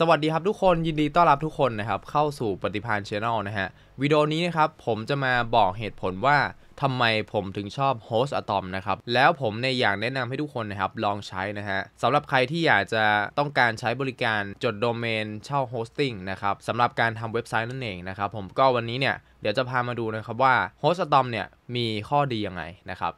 สวัสดีครับทุกคน ยินดีต้อนรับทุกคนนะครับ เข้าสู่ปฏิพานชแนลนะฮะวิดีโอนี้นะครับผมจะมาบอกเหตุผลว่าทำไมผมถึงชอบโฮสอะตอมนะครับแล้วผมในอย่างแนะนำให้ทุกคนนะครับลองใช้นะฮะสำหรับใครที่อยากจะต้องการใช้บริการจดโดเมนเช่าโฮสติ้งนะครับสำหรับการทำเว็บไซต์นั่นเองนะครับ ผมก็วันนี้เนี่ยเดี๋ยวจะพามาดูนะครับว่าโฮสอะตอมเนี่ยมีข้อดียังไงนะครับ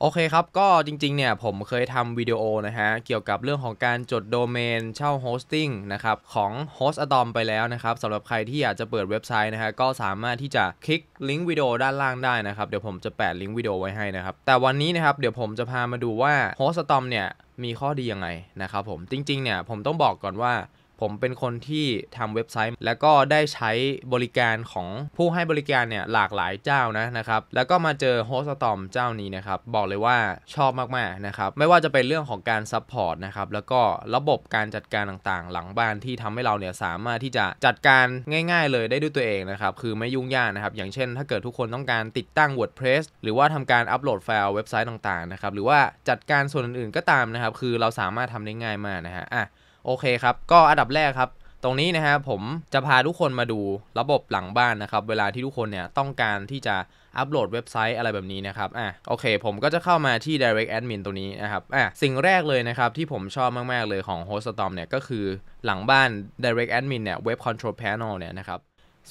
โอเคครับก็จริงๆเนี่ยผมเคยทำวิดีโอนะฮะ เกี่ยวกับเรื่องของการจดโดเมนเช่าโฮสติ้งนะครับ ของ Host Atom ไปแล้วนะครับสำหรับใครที่อยากจะเปิดเว็บไซต์นะฮะก็สามารถที่จะคลิกลิงก์วิดีโอด้านล่างได้นะครับเดี๋ยวผมจะแปะลิงก์วิดีโอไว้ให้นะครับแต่วันนี้นะครับเดี๋ยวผมจะพามาดูว่า Host Atom เนี่ยมีข้อดียังไงนะครับผมจริงๆเนี่ยผมต้องบอกก่อนว่าผมเป็นคนที่ทำเว็บไซต์แล้วก็ได้ใช้บริการของผู้ให้บริการเนี่ยหลากหลายเจ้านะนะครับแล้วก็มาเจอโฮสต์ตอมเจ้านี้นะครับบอกเลยว่าชอบมากๆนะครับ ไม่ว่าจะเป็นเรื่องของการซัพพอร์ตนะครับแล้วก็ระบบการจัดการต่างๆ หลังบ้านที่ทำให้เราเนี่ยสามารถที่จะจัดการง่ายๆเลยได้ด้วยตัวเองนะครับคือไม่ยุ่งยากนะครับอย่างเช่นถ้าเกิดทุกคนต้องการติดตั้ง WordPress หรือว่าทำการอัปโหลดไฟล์เว็บไซต์ต่างๆนะครับหรือว่าจัดการส่วนอื่นๆ ก็ตามนะครับคือเราสามารถทำได้ง่ายมากนะฮะอ่ะโอเคครับ ก็อันดับแรกครับ ตรงนี้นะฮะ ผมจะพาทุกคนมาดูระบบหลังบ้านนะครับ เวลาที่ทุกคนเนี่ยต้องการที่จะอัปโหลดเว็บไซต์อะไรแบบนี้นะครับ อ่ะ โอเค ผมก็จะเข้ามาที่ direct admin ตัวนี้นะครับ อ่ะ สิ่งแรกเลยนะครับที่ผมชอบมาก ๆ เลยของ hoststorm เนี่ยก็คือหลังบ้าน direct admin เนี่ย web control panel เนี่ยนะครับ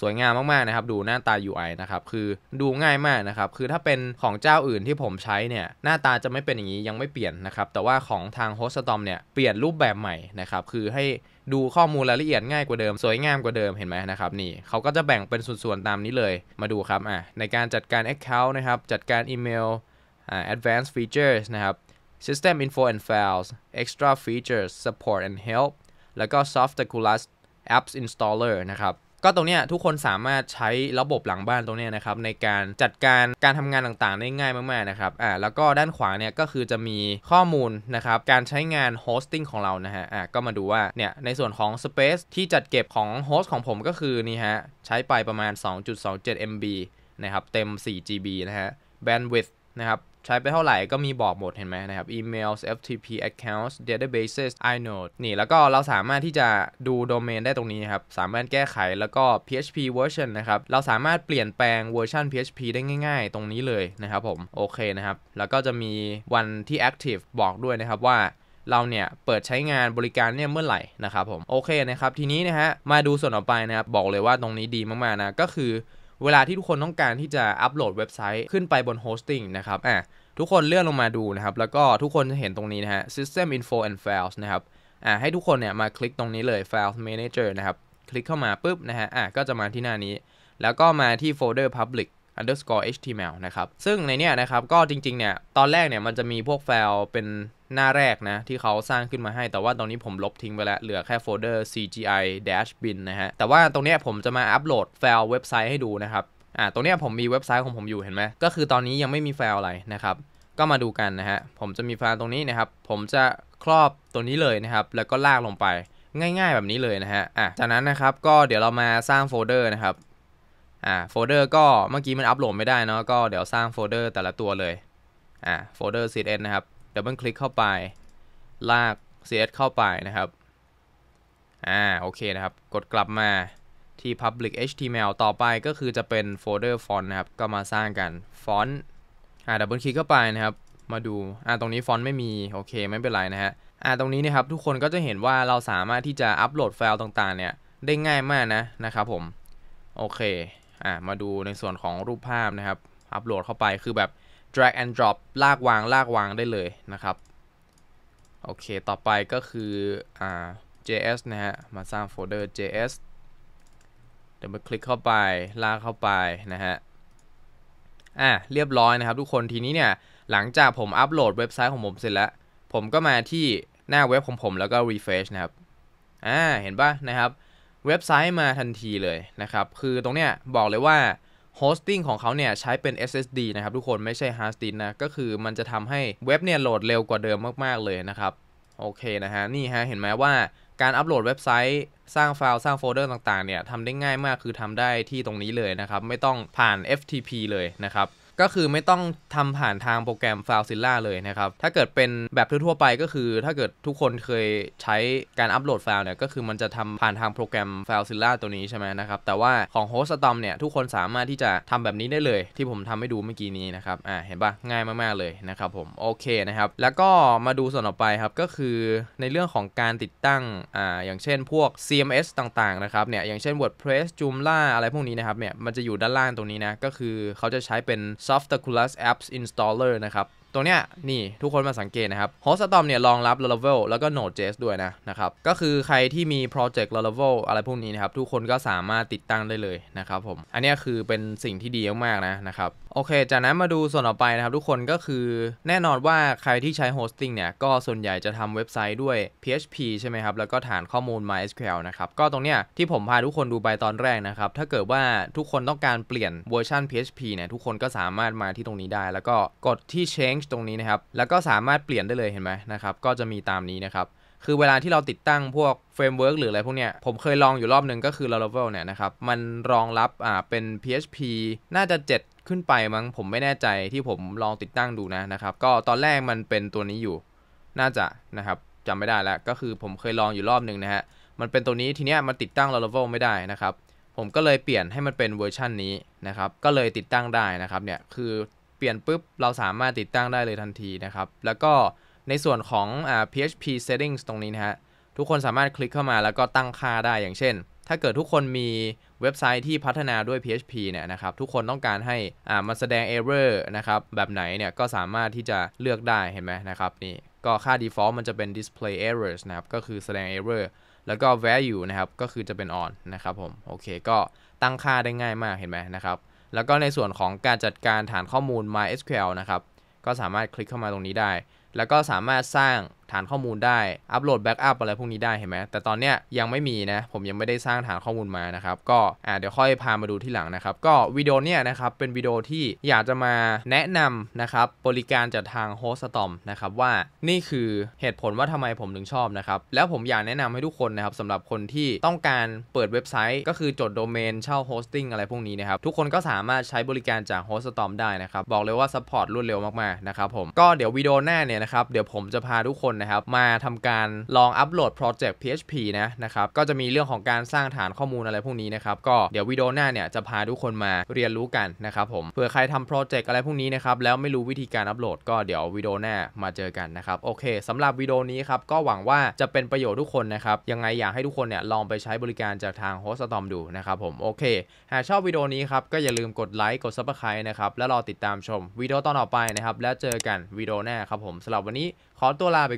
สวยงามมากๆนะครับ ดูหน้าตา UI นะครับ คือดูง่ายมากนะครับ คือถ้าเป็นของเจ้าอื่นที่ผมใช้เนี่ย หน้าตาจะไม่เป็นอย่างนี้ยังไม่เปลี่ยนนะครับ แต่ว่าของทาง Hostom เนี่ย เปลี่ยนรูปแบบใหม่นะครับ คือให้ดูข้อมูลรายละเอียดง่ายกว่าเดิม สวยงามกว่าเดิม เห็นไหมนะครับ นี่เขาก็จะแบ่งเป็นส่วนๆ ตามนี้เลย มาดูครับ อ่ะในการจัดการ Account นะครับ จัดการอีเมล อ่า advanced features นะครับ system info and files extra features support and help แล้วก็ s o f t a c u l u s apps installer นะครับก็ตรงนี้ทุกคนสามารถใช้ระบบหลังบ้านตรงนี้นะครับในการจัดการการทำงานต่างๆได้ง่ายมากๆนะครับ อ่าแล้วก็ด้านขวาเนี่ยก็คือจะมีข้อมูลนะครับการใช้งานโฮสติ้งของเรานะฮะ อ่าก็มาดูว่าเนี่ยในส่วนของ Space ที่จัดเก็บของโฮสต์ของผมก็คือนี่ฮะใช้ไปประมาณ 2.27 MB นะครับเต็ม 4GB นะฮะบนด์วิดต์นะครับใช้ไปเท่าไหร่ก็มีบอกหมดเห็นไหมนะครับ emails FTP accounts databases inode นี่แล้วก็เราสามารถที่จะดูโดเมนได้ตรงนี้ครับสามารถแก้ไขแล้วก็ PHP version นะครับเราสามารถเปลี่ยนแปลงเวอร์ชัน PHP ได้ง่ายๆ ตรงนี้เลยนะครับ ผมโอเคนะครับ แล้วก็จะมีวันที่ active บอกด้วยนะครับว่าเราเนี่ยเปิดใช้งานบริการเนี่ยเมื่อไหร่นะครับ ผมโอเคนะครับทีนี้นะฮะมาดูส่วนต่อไปนะครับบอกเลยว่าตรงนี้ดีมากๆนะ ก็คือเวลาที่ทุกคนต้องการที่จะอัปโหลดเว็บไซต์ขึ้นไปบนโฮสติ้งนะครับอ่ะทุกคนเลื่อนลงมาดูนะครับ แล้วก็ทุกคนจะเห็นตรงนี้นะฮะ system info and files นะครับอ่ะให้ทุกคนเนี่ยมาคลิกตรงนี้เลย files manager นะครับ คลิกเข้ามาปุ๊บนะฮะอ่ะก็จะมาที่หน้านี้ แล้วก็มาที่โฟลเดอร์ public underscore html นะครับ ซึ่งในเนี้ยนะครับ ก็จริง ๆ เนี่ย ตอนแรกเนี่ยมันจะมีพวกไฟล์เป็นหน้าแรกนะ ที่เขาสร้างขึ้นมาให้ แต่ว่าตอนนี้ผมลบทิ้งไปแล้วเหลือแค่โฟลเดอร์ CGI dash bin นะฮะ แต่ว่าตรงนี้ผมจะมาอัปโหลดไฟล์เว็บไซต์ให้ดูนะครับอ่าตรงนี้ผมมีเว็บไซต์ของผมอยู่เห็นไหมก็คือตอนนี้ยังไม่มีไฟล์อะไรนะครับ ก็มาดูกันนะฮะ ผมจะมีไฟล์ตรงนี้นะครับ ผมจะครอบตัวนี้เลยนะครับ แล้วก็ลากลงไปง่าย ๆแบบนี้เลยนะฮะอ่ะจากนั้นนะครับก็เดี๋ยวเรามาสร้างโฟลเดอร์นะครับอ่าโฟลเดอร์ก็เมื่อกี้มันอัปโหลดไม่ได้เนาะก็เดี๋ยวสร้างโฟลเดอร์แต่ละตัวเลยอ่าโฟลเดอร์ cn นะครับดับเบิลคลิกเข้าไป ลาก CS เข้าไปนะครับอ่าโอเคนะครับ กดกลับมาที่ public html ต่อไปก็คือจะเป็นโฟลเดอร์ฟอนต์นะครับก็มาสร้างกันฟอนต์อ่าดับเบิลคลิกเข้าไปนะครับ มาดู อ่า ตรงนี้ฟอนต์ไม่มี โอเค ไม่เป็นไรนะฮะอ่าตรงนี้นะครับทุกคนก็จะเห็นว่าเราสามารถที่จะอัปโหลดไฟล์ต่าง ๆ เนี่ยได้ง่ายมากนะนะครับผมโอเคอ่า มาดูในส่วนของรูปภาพนะครับอัปโหลดเข้าไปคือแบบ drag and drop ลากวางลากวางได้เลยนะครับ โอเคต่อไปก็คือ อ่า js นะฮะมาสร้างโฟลเดอร์ js เดี๋ยวมาคลิกเข้าไปลากเข้าไป นะฮะอ่ะเรียบร้อยนะครับ ทุกคนทีนี้เนี่ย หลังจากผมอัปโหลดเว็บไซต์ของผมเสร็จแล้ว ผมก็มาที่หน้าเว็บ ของผมแล้วก็ refresh นะครับอ่าเห็นปะนะครับ เว็บไซต์มาทันทีเลยนะครับ คือตรงเนี้ยบอกเลยว่าโฮสติ้งของเขาเนี่ย ใช้เป็น SSD นะครับ ทุกคนไม่ใช่ฮาร์ดดิสก์นะ ก็คือมันจะทำให้เว็บเนี่ย โหลดเร็วกว่าเดิมมาก ๆ เลยนะครับ โอเคนะฮะ นี่ฮะ เห็นไหมว่าการอัปโหลดเว็บไซต์ สร้างไฟล์สร้างโฟลเดอร์ต่างๆ เนี่ยทำได้ง่ายมากคือทำได้ที่ตรงนี้เลยนะครับ ไม่ต้องผ่าน FTP เลยนะครับก็คือไม่ต้องทำผ่านทางโปรแกรม f i l e ิลล่าเลยนะครับ ถ้าเกิดเป็นแบบทั่วๆไปก็คือ ถ้าเกิดทุกคนเคยใช้การอัปโหลดไฟล์เนี่ยก็คือมันจะทำผ่านทางโปรแกรม f i l e ิลล่าตัวนี้ใช่ไหมนะครับ แต่ว่าของ h o s t อมเนี่ยทุกคนสามารถที่จะทำแบบนี้ได้เลยที่ผมทำให้ดูเมื่อกี้นี้นะครับ อ่าเห็นปะง่ายมากๆเลยนะครับผมโอเคนะครับแล้วก็มาดูส่วนต่อไปครับก็คือในเรื่องของการติดตั้ง อ่าอย่างเช่นพวก CMS ต่างๆนะครับเนี่ยอย่างเช่น WordPress Joomla อะไรพวกนี้นะครับเนี่ยมันจะอยู่ด้านล่างตรงนี้นะก็คือเขาจะใช้เป็น s o f t a c u l u s Apps Installer นะครับตัวเนี้ยนี่ทุกคนมาสังเกตนะครับ Hostatom เนี่ยรองรับ Laravel แล้วก็ Node.js ด้วยนะนะครับ ก็คือใครที่มี Project Laravel อะไรพวกนี้นะครับ ทุกคนก็สามารถติดตั้งได้เลยนะครับผมอันนี้คือเป็นสิ่งที่ดีมากๆนะนะครับโอเค จากนั้นมาดูส่วนต่อไปนะครับทุกคนก็คือแน่นอนว่าใครที่ใช้โฮสติ้งเนี่ย ก็ส่วนใหญ่จะทำเว็บไซต์ด้วย PHP ใช่ไหมครับ แล้วก็ฐานข้อมูล MySQL นะครับ ก็ตรงเนี้ยที่ผมพาทุกคนดูไปตอนแรกนะครับ ถ้าเกิดว่าทุกคนต้องการเปลี่ยนเวอร์ชัน PHP เนี่ยทุกคนก็สามารถมาที่ตรงนี้ได้ แล้วก็กดที่ change ตรงนี้นะครับแล้วก็สามารถเปลี่ยนได้เลยเห็นไหมนะครับก็จะมีตามนี้นะครับคือเวลาที่เราติดตั้งพวกเฟรมเวิร์กหรืออะไรพวกเนี้ยผมเคยลองอยู่รอบหนึ่งก็คือ Laravel เนี่ยนะครับมันรองรับอ่าเป็น PHP น่าจะขึ้นไปมั้งผมไม่แน่ใจที่ผมลองติดตั้งดูนะ นะครับ ก็ตอนแรกมันเป็นตัวนี้อยู่ น่าจะนะครับจำไม่ได้แล้ว ก็คือผมเคยลองอยู่รอบหนึ่งนะฮะมันเป็นตัวนี้ทีเนี้ยมันติดตั้ง Laravel ไม่ได้นะครับผมก็เลยเปลี่ยนให้มันเป็นเวอร์ชันนี้นะครับก็เลยติดตั้งได้นะครับเนี่ยคือเปลี่ยนปุ๊บเราสามารถติดตั้งได้เลยทันทีนะครับแล้วก็ในส่วนของอ PHP settings ตรงนี้นะฮะทุกคนสามารถคลิกเข้ามาแล้วก็ตั้งค่าได้อย่างเช่นถ้าเกิดทุกคนมีเว็บไซต์ที่พัฒนาด้วย PHP เนี่ยนะครับ ทุกคนต้องการให้อ่ามันแสดง error นะครับแบบไหนเนี่ยก็สามารถที่จะเลือกได้เห็นไหมนะครับนี่ก็ค่า default มันจะเป็น display errors นะครับก็คือแสดง error แล้วก็ value นะครับก็คือจะเป็น on นะครับผมโอเค ก็ตั้งค่าได้ง่ายมากเห็นไหมนะครับแล้วก็ในส่วนของการจัดการฐานข้อมูล MySQL นะครับก็สามารถคลิกเข้ามาตรงนี้ได้ แล้วก็สามารถสร้างฐานข้อมูลได้อัปโหลดแบ็กอัพอะไรพวกนี้ได้เห็นไหมแต่ตอนเนี้ยยังไม่มีนะผมยังไม่ได้สร้างฐานข้อมูลมานะครับก็อ่าเดี๋ยวค่อยพามาดูที่หลังนะครับก็วิดีโอเนี้ยนะครับเป็นวิดีโอที่อยากจะมาแนะนำนะครับบริการจากทาง Hosttom นะครับว่านี่คือเหตุผลว่าทำไมผมถึงชอบนะครับแล้วผมอยากแนะนำให้ทุกคนนะครับสำหรับคนที่ต้องการเปิดเว็บไซต์ ก็คือจดโดเมนเช่าโฮสติ้งอะไรพวกนี้นะครับทุกคนก็สามารถใช้บริการจาก Hosttom ได้นะครับบอกเลยว่าซัพพอร์ตรวดเร็วมากๆนะครับผม ก็เดี๋ยววิดีโอหน้าเนี่ยนะครับเดี๋ยวผมจะพาทุกคนนนะครับมาทำการลองอัปโหลดโปรเจกต์ PHP นะนะครับ ก็จะมีเรื่องของการสร้างฐานข้อมูลอะไรพวกนี้นะครับ ก็เดี๋ยววิดีโอหน้าเนี่ยจะพาทุกคนมาเรียนรู้กันนะครับผม เผื่อใครทำโปรเจกต์อะไรพวกนี้นะครับแล้วไม่รู้วิธีการอัปโหลดก็เดี๋ยววิดีโอหน้ามาเจอกันนะครับ โอเคสำหรับวิดีโอนี้ครับก็หวังว่าจะเป็นประโยชน์ทุกคนนะครับ ยังไงอยากให้ทุกคนเนี่ยลองไปใช้บริการจากทาง h o s t o m ดูนะครับผม โอเค หากชอบวิดีโอนี้ครับก็อย่าลืมกดไลค์ กดซับสไครต์นะครับ แล้วรอติดตามชมวิดีโอตอนต่อไปนะครับแล้วเจอกันวิดีโอหน้าครับผมสำหรับวันนี้ขอตัวลาไป